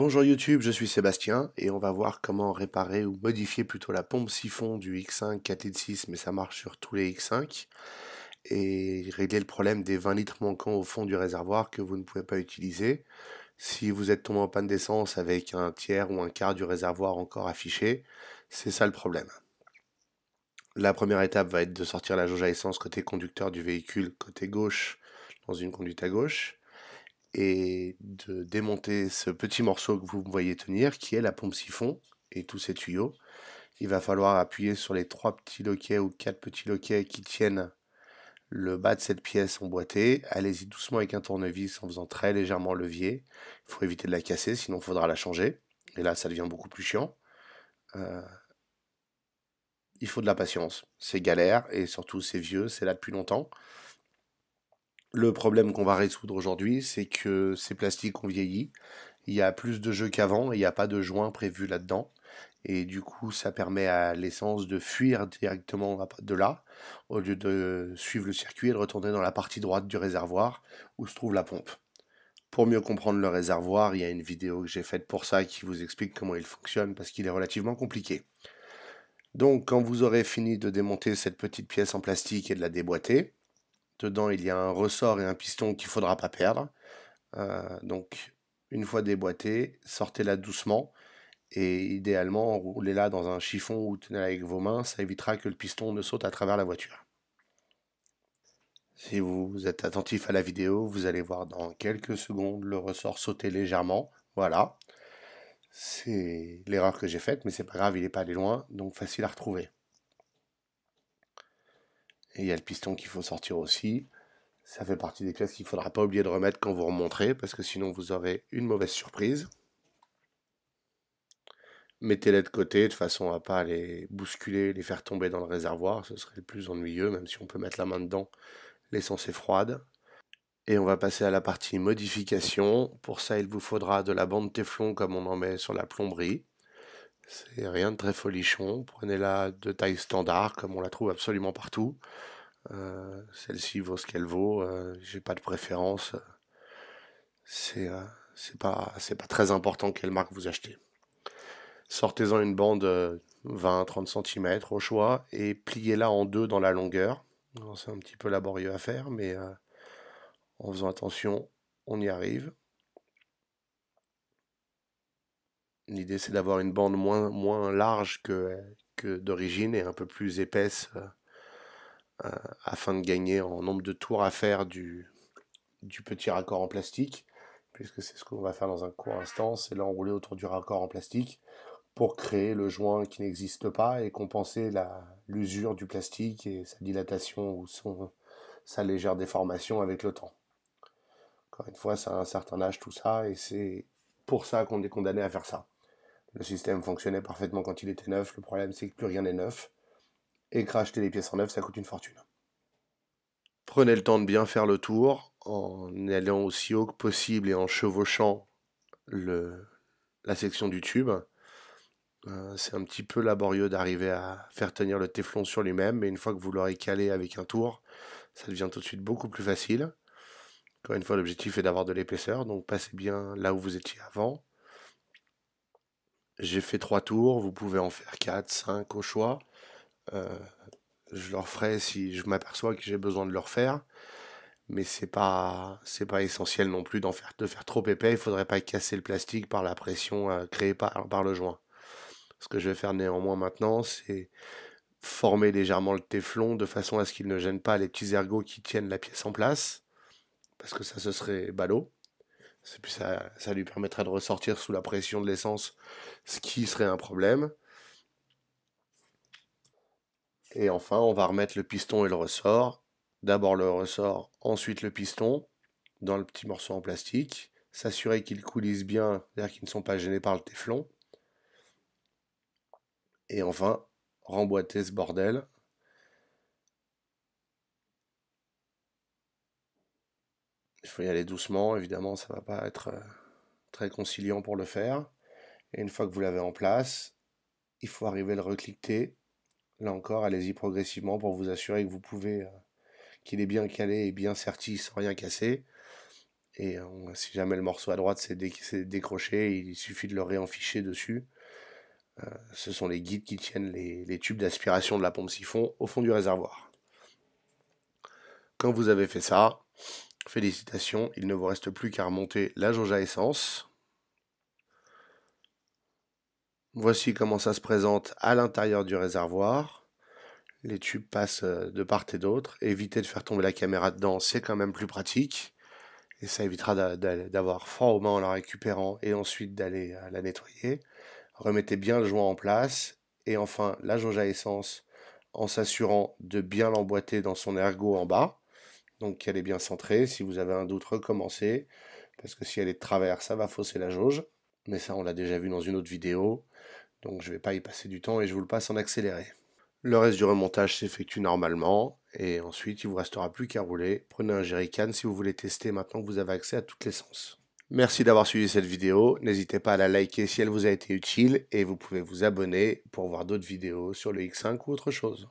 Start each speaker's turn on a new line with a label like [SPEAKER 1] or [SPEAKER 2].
[SPEAKER 1] Bonjour YouTube, je suis Sébastien et on va voir comment réparer ou modifier plutôt la pompe siphon du X5 4 et 6 mais ça marche sur tous les X5 et régler le problème des 20 litres manquants au fond du réservoir que vous ne pouvez pas utiliser. Si vous êtes tombé en panne d'essence avec un tiers ou un quart du réservoir encore affiché, c'est ça le problème. La première étape va être de sortir la jauge à essence côté conducteur du véhicule côté gauche dans une conduite à gauche et de démonter ce petit morceau que vous me voyez tenir, qui est la pompe siphon et tous ses tuyaux. Il va falloir appuyer sur les trois petits loquets ou quatre petits loquets qui tiennent le bas de cette pièce emboîtée. Allez-y doucement avec un tournevis en faisant très légèrement levier. Il faut éviter de la casser, sinon il faudra la changer. Et là, ça devient beaucoup plus chiant. Euh, il faut de la patience. C'est galère et surtout c'est vieux, c'est là depuis longtemps. Le problème qu'on va résoudre aujourd'hui, c'est que ces plastiques ont vieilli. Il y a plus de jeux qu'avant il n'y a pas de joint prévu là-dedans. Et du coup, ça permet à l'essence de fuir directement de là, au lieu de suivre le circuit et de retourner dans la partie droite du réservoir où se trouve la pompe. Pour mieux comprendre le réservoir, il y a une vidéo que j'ai faite pour ça qui vous explique comment il fonctionne parce qu'il est relativement compliqué. Donc quand vous aurez fini de démonter cette petite pièce en plastique et de la déboîter, Dedans, il y a un ressort et un piston qu'il ne faudra pas perdre. Euh, donc, une fois déboîté, sortez-la doucement et idéalement, enroulez-la dans un chiffon ou tenez-la avec vos mains. Ça évitera que le piston ne saute à travers la voiture. Si vous êtes attentif à la vidéo, vous allez voir dans quelques secondes le ressort sauter légèrement. Voilà. C'est l'erreur que j'ai faite, mais c'est pas grave, il n'est pas allé loin, donc facile à retrouver. Et il y a le piston qu'il faut sortir aussi. Ça fait partie des pièces qu'il ne faudra pas oublier de remettre quand vous remontrez, parce que sinon vous aurez une mauvaise surprise. Mettez-les de côté de façon à pas les bousculer, les faire tomber dans le réservoir, ce serait le plus ennuyeux, même si on peut mettre la main dedans, l'essence est froide. Et on va passer à la partie modification. Pour ça, il vous faudra de la bande Teflon comme on en met sur la plomberie. C'est rien de très folichon. Prenez-la de taille standard, comme on la trouve absolument partout. Euh, celle-ci vaut ce qu'elle vaut. Euh, j'ai pas de préférence. C'est euh, pas, pas très important quelle marque vous achetez. Sortez-en une bande 20-30 euh, cm au choix et pliez-la en deux dans la longueur. C'est un petit peu laborieux à faire, mais en faisant attention, on y arrive. L'idée, c'est d'avoir une bande moins, moins large que, que d'origine et un peu plus épaisse euh, euh, afin de gagner en nombre de tours à faire du, du petit raccord en plastique, puisque c'est ce qu'on va faire dans un court instant, c'est l'enrouler autour du raccord en plastique pour créer le joint qui n'existe pas et compenser l'usure du plastique et sa dilatation ou son, sa légère déformation avec le temps. Encore une fois, ça a un certain âge tout ça et c'est pour ça qu'on est condamné à faire ça. Le système fonctionnait parfaitement quand il était neuf, le problème c'est que plus rien n'est neuf. Et cracher des pièces en neuf, ça coûte une fortune. Prenez le temps de bien faire le tour en allant aussi haut que possible et en chevauchant la section du tube. Euh, c'est un petit peu laborieux d'arriver à faire tenir le téflon sur lui-même, mais une fois que vous l'aurez calé avec un tour, ça devient tout de suite beaucoup plus facile. Encore une fois, l'objectif est d'avoir de l'épaisseur, donc passez bien là où vous étiez avant. J'ai fait trois tours, vous pouvez en faire quatre, cinq au choix. Euh, je leur ferai si je m'aperçois que j'ai besoin de leur faire. Mais c'est pas pas essentiel non plus faire de faire trop épais. Il ne faudrait pas casser le plastique par la pression euh, créée par, par le joint. Ce que je vais faire néanmoins maintenant, c'est former légèrement le téflon de façon à ce qu'il ne gêne pas les petits ergots qui tiennent la pièce en place. Parce que ça, ce serait ballot ça, ça lui permettrait de ressortir sous la pression de l'essence, ce qui serait un problème. Et enfin, on va remettre le piston et le ressort. D'abord le ressort, ensuite le piston, dans le petit morceau en plastique. S'assurer qu'ils coulissent bien, c'est-à-dire qu'ils ne sont pas gênés par le téflon. Et enfin, remboîter ce bordel Il faut y aller doucement, évidemment, ça ne va pas être euh, très conciliant pour le faire. Et une fois que vous l'avez en place, il faut arriver à le recliquer. Là encore, allez-y progressivement pour vous assurer que vous pouvez, euh, qu'il est bien calé et bien serti sans rien casser. Et euh, si jamais le morceau à droite s'est décroché, il suffit de le réenficher dessus. ce sont les guides qui tiennent les tubes d'aspiration de la pompe siphon au fond du réservoir. Quand vous avez fait ça, Félicitations, il ne vous reste plus qu'à remonter la jauge à essence. Voici comment ça se présente à l'intérieur du réservoir. Les tubes passent euh, de part et d'autre. Évitez de faire tomber la caméra dedans, c'est quand même plus pratique. Et ça évitera d'avoir fort aux mains en la récupérant et ensuite d'aller euh, la nettoyer. Remettez bien le joint en place. Et enfin, la jauge à essence en s'assurant de bien l'emboîter dans son ergot en bas donc qu'elle est bien centrée. Si vous avez un doute, recommencez, parce que si elle est de travers, ça va fausser la jauge. Mais ça, on l'a déjà vu dans une autre vidéo, donc je ne vais pas y passer du temps et je vous le passe en accéléré. Le reste du remontage s'effectue normalement, et ensuite il vous restera plus qu'à rouler. Prenez un jerrycan si vous voulez tester maintenant que vous avez accès à toutes les sens. Merci d'avoir suivi cette vidéo, n'hésitez pas à la liker si elle vous a été utile, et vous pouvez vous abonner pour voir d'autres vidéos sur le X5 ou autre chose.